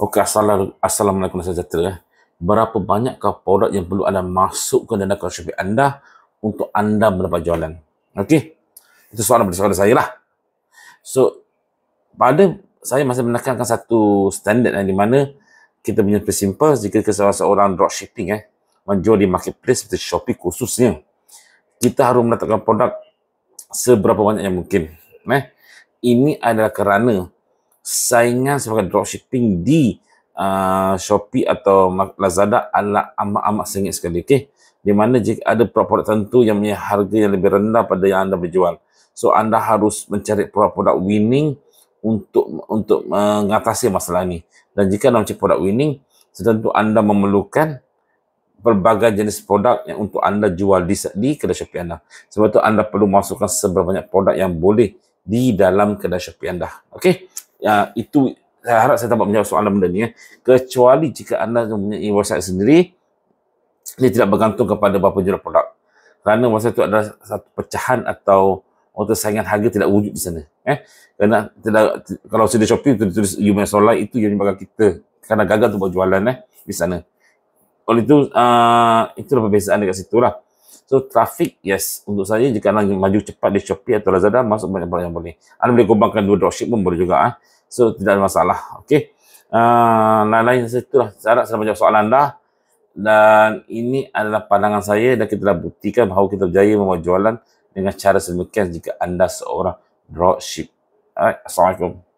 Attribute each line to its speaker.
Speaker 1: Okey, Assalamualaikum sejahtera. Berapa banyakkah produk yang perlu anda masukkan dalam akaun Shopee anda untuk anda mendapat jualan? Okey. Itu soalan daripada saya lah. So, pada saya masih menekankan satu standard yang di mana kita punya simple jika kesalahan seorang dropshipping eh menjual di marketplace seperti Shopee khususnya kita harus meletakkan produk seberapa banyak yang mungkin eh ini adalah kerana saingan sebagai dropshipping di uh, Shopee atau Lazada adalah amat-amat sengit sekali. Okay? Di mana jika ada produk-produk tertentu yang punya harga yang lebih rendah pada yang anda berjual. So anda harus mencari produk-produk winning untuk untuk mengatasi masalah ini. Dan jika anda mencari produk winning, tentu anda memerlukan pelbagai jenis produk yang untuk anda jual di, di kedai Shopee anda. Sebab itu anda perlu masukkan seberapa banyak produk yang boleh di dalam kedai Shopee anda. Okey? ya, itu saya harap saya dapat menjawab soalan benda ni ya. kecuali jika anda mempunyai website sendiri ini tidak bergantung kepada berapa jumlah produk kerana masa itu ada satu pecahan atau untuk saingan harga tidak wujud di sana eh kerana tidak kalau sudah shopping itu ditulis human solar itu yang bagi kita kerana gagal untuk buat jualan eh di sana oleh itu uh, ah, itu adalah perbezaan dekat situ lah so traffic yes untuk saya jika anda maju cepat di Shopee atau Lazada masuk banyak barang yang boleh anda boleh kembangkan dua dropship pun boleh juga ah eh? So tidak ada masalah. okay. Uh, ah, lain-lain saya itulah. Saya harap saya menjawab soalan anda. Dan ini adalah pandangan saya dan kita dah buktikan bahawa kita berjaya membuat jualan dengan cara sedemikian jika anda seorang dropship. Alright. Assalamualaikum.